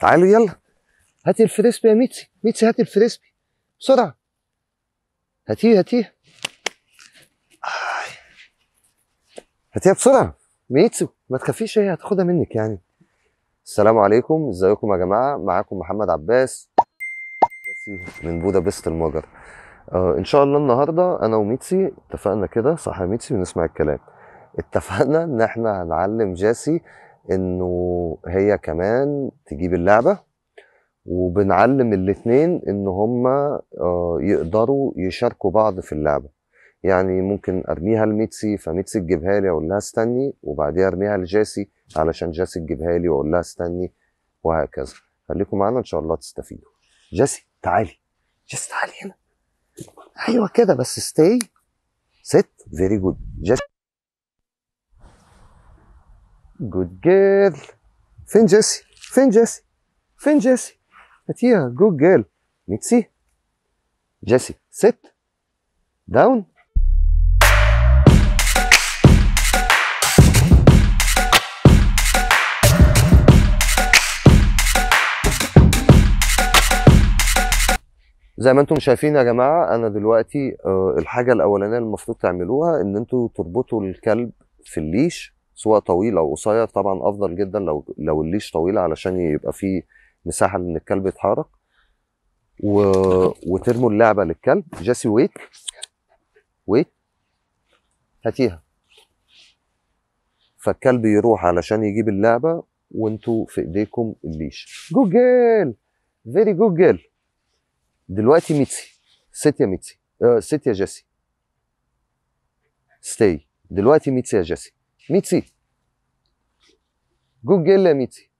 تعالوا يلا هاتي الفريسبي يا ميتسي ميتسي هاتي الفريسبي بسرعه هاتيه هاتيه آه. هاتيها بسرعه ميتسو ما تخافيش هي هتاخدها منك يعني السلام عليكم ازيكم يا جماعه معاكم محمد عباس من بودابست المجر آه ان شاء الله النهارده انا وميتسي اتفقنا كده صح يا ميتسي بنسمع الكلام اتفقنا ان احنا هنعلم جاسي انه هي كمان تجيب اللعبه وبنعلم الاثنين ان هما آه، يقدروا يشاركوا بعض في اللعبه يعني ممكن ارميها لميتسي فميتسي تجيبها لي اقول لها استني وبعديها ارميها لجاسي علشان جاسي تجيبها لي واقول لها استني وهكذا خليكم معانا ان شاء الله تستفيدوا جاسي تعالي جاسي تعالي هنا ايوه كده بس ستي ست فيري جود جاسي جود جيل فين جيسي فين جيسي فين جيسي هاتيها جود جيل ميكسي جيسي ست داون زي ما انتم شايفين يا جماعه انا دلوقتي آه، الحاجه الاولانيه المفروض تعملوها ان انتوا تربطوا الكلب في الليش سواء طويل او قصير طبعا افضل جدا لو لو الليش طويل علشان يبقى فيه مساحه ان الكلب يتحرك و... وترموا اللعبه للكلب جاسي ويت ويت هاتيها فالكلب يروح علشان يجيب اللعبه وانتوا في ايديكم الليش جوجل فيري جوجل دلوقتي ميتسي ست يا ميتسي آه ست يا جاسي ستي دلوقتي ميتسي يا جاسي ميتسي يا ميتسي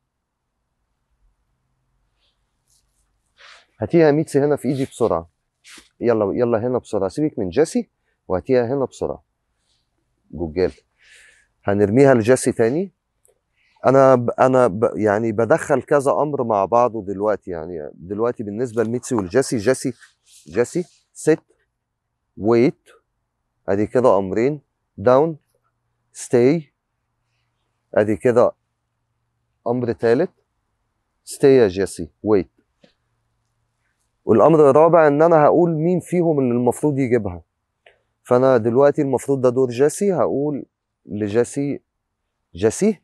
هاتيها ميتسي هنا في ايدي بسرعه يلا يلا هنا بسرعه سيبك من جيسي وهاتيها هنا بسرعه جوجل هنرميها لجيسي تاني انا ب انا ب يعني بدخل كذا امر مع بعضه دلوقتي يعني دلوقتي بالنسبه لميتسي والجاسي جيسي جيسي ست ويت ادي كده امرين داون ستاي ادي كده امر ثالث ستاي يا جيسي ويت والامر الرابع ان انا هقول مين فيهم اللي المفروض يجيبها فانا دلوقتي المفروض ده دور جيسي هقول لجيسي جيسي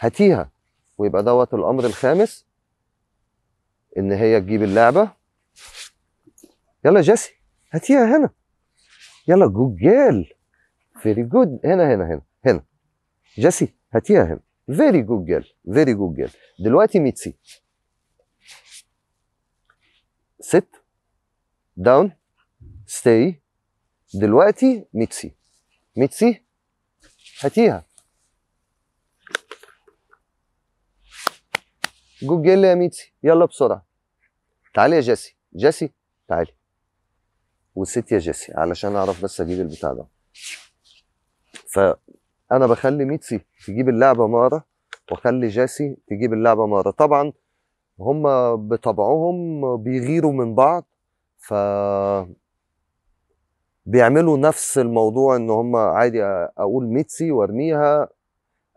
هاتيها ويبقى دوت الامر الخامس ان هي تجيب اللعبه يلا جيسي هاتيها هنا يلا جوجال فيري جود هنا هنا هنا هنا جيسي هاتيها هنا فيري جود جيرل فيري جود جيرل دلوقتي ميتسي ست داون ستي دلوقتي ميتسي ميتسي هاتيها جود جيرل يا ميتسي يلا بسرعه تعالي يا جاسي جاسي تعالي والست يا جاسي علشان اعرف بس اجيب البتاع ده فانا بخلي ميتسي تجيب اللعبه مره واخلي جاسي تجيب اللعبه مره طبعا هما بطبعهم بيغيروا من بعض ف بيعملوا نفس الموضوع ان هما عادي اقول ميتسي وارميها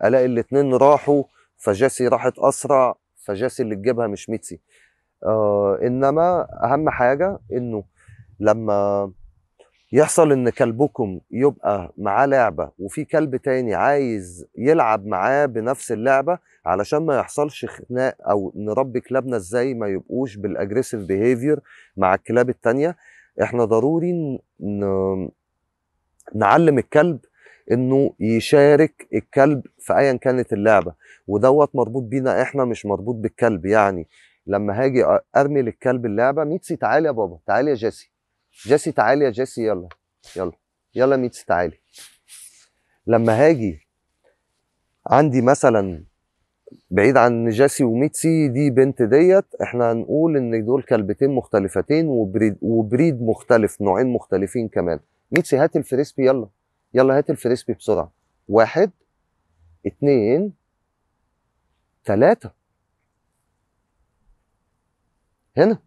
الاقي الاتنين راحوا فجاسي راحت اسرع فجاسي اللي تجيبها مش ميتسي آه انما اهم حاجه انه لما يحصل ان كلبكم يبقى معاه لعبه وفي كلب تاني عايز يلعب معاه بنفس اللعبه علشان ما يحصلش خناق او نربي كلابنا ازاي ما يبقوش بالاجريسيف بيهيفير مع الكلاب التانيه احنا ضروري ن... نعلم الكلب انه يشارك الكلب في ايا كانت اللعبه ودوت مربوط بينا احنا مش مربوط بالكلب يعني لما هاجي ارمي للكلب اللعبه ميتسي تعالى يا بابا تعالى يا جاسي جاسي تعالي يا جاسي يلا يلا يلا ميتس تعالي لما هاجي عندي مثلا بعيد عن جاسي وميتسي دي بنت ديت احنا هنقول ان دول كلبتين مختلفتين وبريد, وبريد مختلف نوعين مختلفين كمان ميتسي هات الفريسبي يلا يلا هات الفريسبي بسرعه واحد اتنين تلاته هنا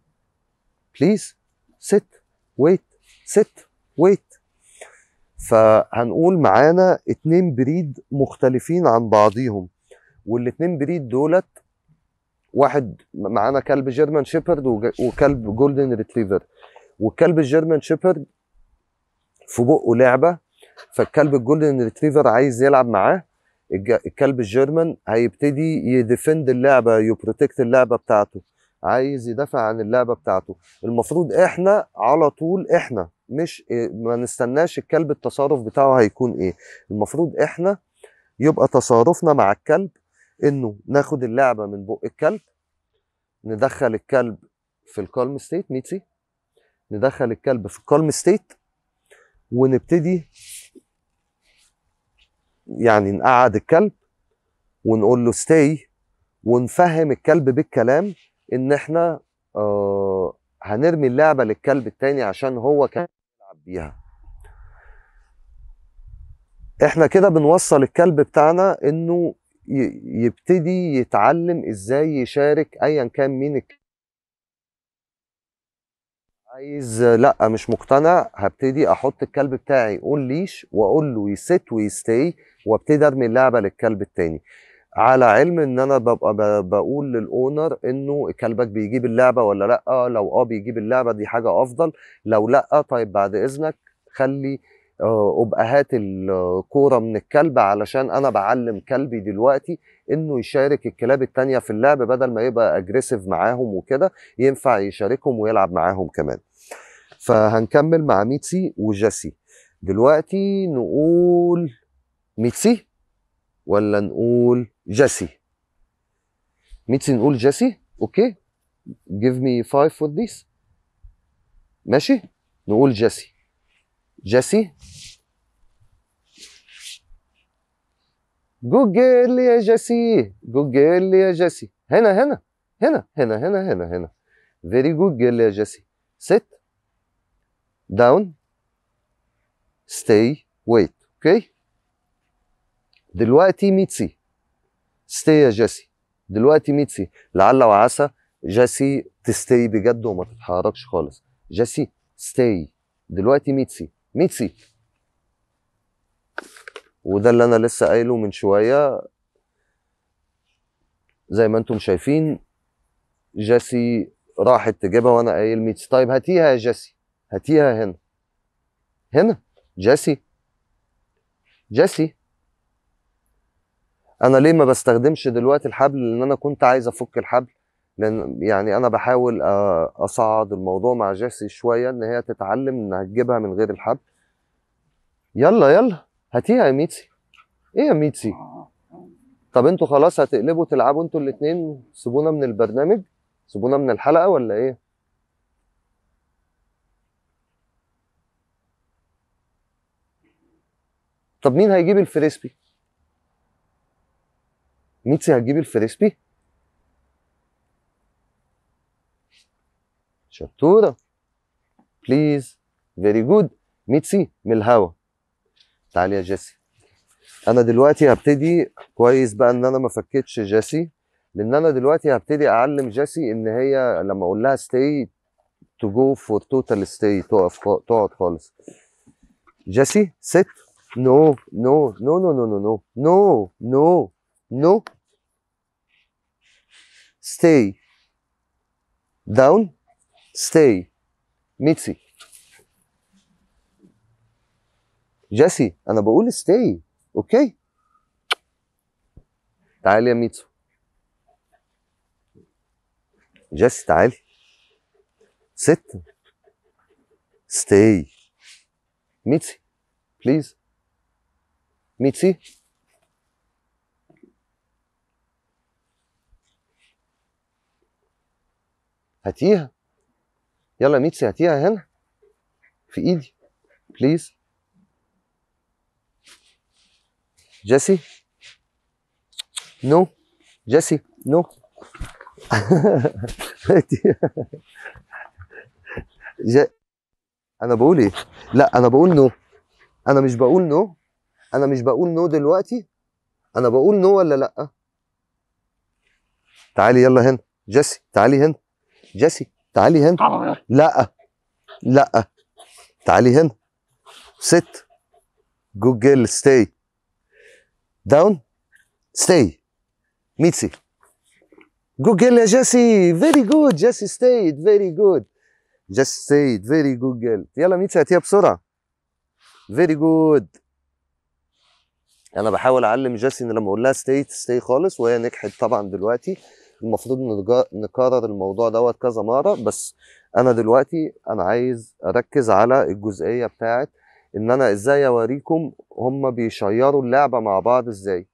بليز ست ويت ست ويت فهنقول معانا اتنين بريد مختلفين عن بعضيهم والاتنين بريد دولت واحد معانا كلب جيرمان شيبرد وكلب جولدن ريتريفر والكلب الجيرمان شيبرد في بقه لعبه فالكلب الجولدن ريتريفر عايز يلعب معاه الكلب الجيرمان هيبتدي يديفند اللعبه يبروتكت اللعبه بتاعته عايز يدافع عن اللعبه بتاعته المفروض احنا على طول احنا مش إيه، ما نستناش الكلب التصرف بتاعه هيكون ايه المفروض احنا يبقى تصرفنا مع الكلب انه ناخد اللعبه من بق الكلب ندخل الكلب في الكالم ستيت ميتسي ندخل الكلب في الكالم ستيت ونبتدي يعني نقعد الكلب ونقول له ستاي ونفهم الكلب بالكلام ان احنا آه هنرمي اللعبه للكلب التاني عشان هو كان بيلعب بيها احنا كده بنوصل الكلب بتاعنا انه يبتدي يتعلم ازاي يشارك ايا كان مين عايز لا مش مقتنع هبتدي احط الكلب بتاعي اون ليش واقول له يست ويستي وابتدي ارمي اللعبه للكلب التاني على علم ان انا ببقى بقول للاونر انه كلبك بيجيب اللعبه ولا لا لو اه بيجيب اللعبه دي حاجه افضل لو لا طيب بعد اذنك خلي آه، ابقى هات الكوره من الكلب علشان انا بعلم كلبي دلوقتي انه يشارك الكلاب التانيه في اللعب بدل ما يبقى اجريسيف معاهم وكده ينفع يشاركهم ويلعب معاهم كمان فهنكمل مع ميتسي وجاسي دلوقتي نقول ميتسي ولا نقول جيسي نيدسي نقول جيسي اوكي give me five with this ماشي نقول جيسي جيسي جوجل يا جيسي جوجل يا جيسي هنا هنا هنا هنا هنا هنا هنا فيري جيرل يا جيسي sit down stay wait اوكي okay? دلوقتي ميتسي ستي يا جاسي دلوقتي ميتسي لعل وعسى جاسي تستي بجد وما تتحركش خالص جاسي ستي دلوقتي ميتسي ميتسي وده اللي انا لسه قايله من شويه زي ما انتم شايفين جاسي راحت تجيبها وانا قايل ميتسي طيب هاتيها يا جاسي هاتيها هنا هنا جاسي جاسي انا ليه ما بستخدمش دلوقتي الحبل لان انا كنت عايز افك الحبل لان يعني انا بحاول آه، اصعد الموضوع مع جيسي شويه ان هي تتعلم انها تجيبها من غير الحبل يلا يلا هاتيها يا ميتسي ايه يا ميتسي طب انتوا خلاص هتقلبوا تلعبوا انتوا الاثنين سيبونا من البرنامج سيبونا من الحلقه ولا ايه طب مين هيجيب الفريسبي ميتسي هتجيب الفريسبي شطوره بليز فيري جود ميتسي من الهوا تعالي يا جيسي انا دلوقتي هبتدي كويس بقى ان انا ما فكتش جيسي لان انا دلوقتي هبتدي اعلم جيسي ان هي لما اقول لها ستي تو جو فور توتال ستي تقف تقعد خالص جيسي ست نو نو نو نو نو نو نو نو نو stay داون stay ميتسي جيسي انا بقول stay اوكي تعالي يا ميتسو جيسي تعالي ست stay ميتسي بليز ميتسي هاتيها يلا ميتسي هاتيها هنا في ايدي بليز جيسي نو جيسي نو انا بقول ايه لا انا بقول نو انا مش بقول نو انا مش بقول نو دلوقتي انا بقول نو ولا لا تعالي يلا هنا جيسي تعالي هنا جيسي تعالي هنا لا لا تعالي هنا ست جوجل جيل ستاي داون ستاي ميتسي جوجل جيل يا جيسي فيري جود جيسي ستايد فيري جود جيسي ستايد فيري جود جيل يلا ميتسي هاتيها بسرعه فيري جود انا بحاول اعلم جيسي ان لما اقول لها ستاي ستاي خالص وهي نجحت طبعا دلوقتي المفروض نكرر الموضوع دوت كذا مره بس انا دلوقتي انا عايز اركز على الجزئيه بتاعت ان انا ازاي اوريكم هم بيشيروا اللعبه مع بعض ازاي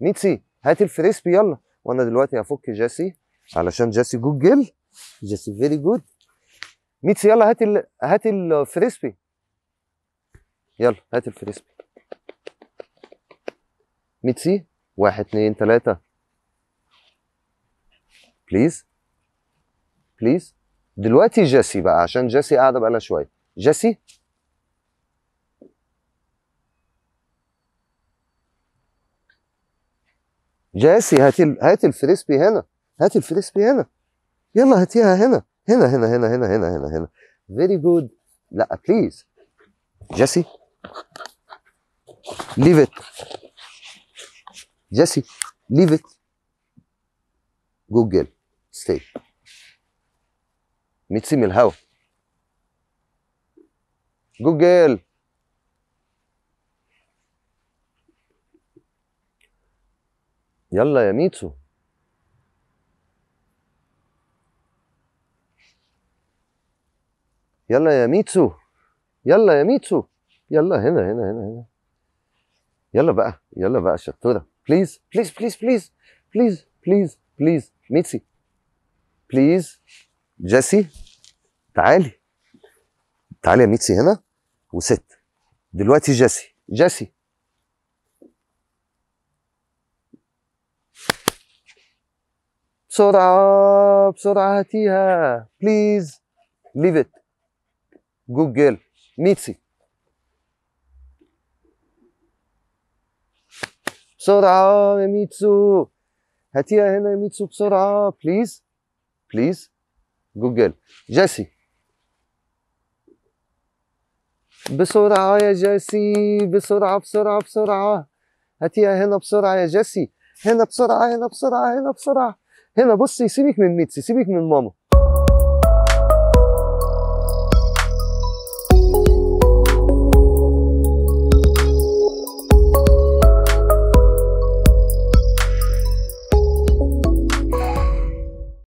ميتسي هات الفريسبي يلا وانا دلوقتي هفك جاسي علشان جاسي جود جيل جاسي فيري جود ميتسي يلا هات ال... هات الفريسبي يلا هات الفريسبي ميتسي واحد اتنين تلاته بليز بليز دلوقتي جيسي بقى عشان جيسي قاعده بقى لها شويه جيسي جيسي هات هات الفريسبي هنا هات الفريسبي هنا يلا هاتيها هنا هنا هنا هنا هنا هنا هنا هنا فيري جود لا بليز جيسي ليف ات جيسي ليف ات جوجل ستيب ميتسي من الهوا جوجل يلا يا ميتسو يلا يا ميتسو يلا يا ميتسو يلا هنا هنا هنا هنا يلا بقى يلا بقى شطوره بليز بليز بليز بليز بليز بليز بليز ميتسي بليز جيسي تعالي تعالي يا ميتسي هنا وست دلوقتي جيسي جيسي بسرعة بسرعة هاتيها بليز ليف ات جود جيل ميتسي بسرعة يا ميتسو هاتيها هنا يا ميتسو بسرعة بليز بليز جوجل جاسي بسرعة يا جاسي بسرعة بسرعة بسرعة هاتيها هنا بسرعة يا جاسي هنا بسرعة هنا بسرعة هنا بسرعة هنا بصي سيبك من ميتسي سيبك من ماما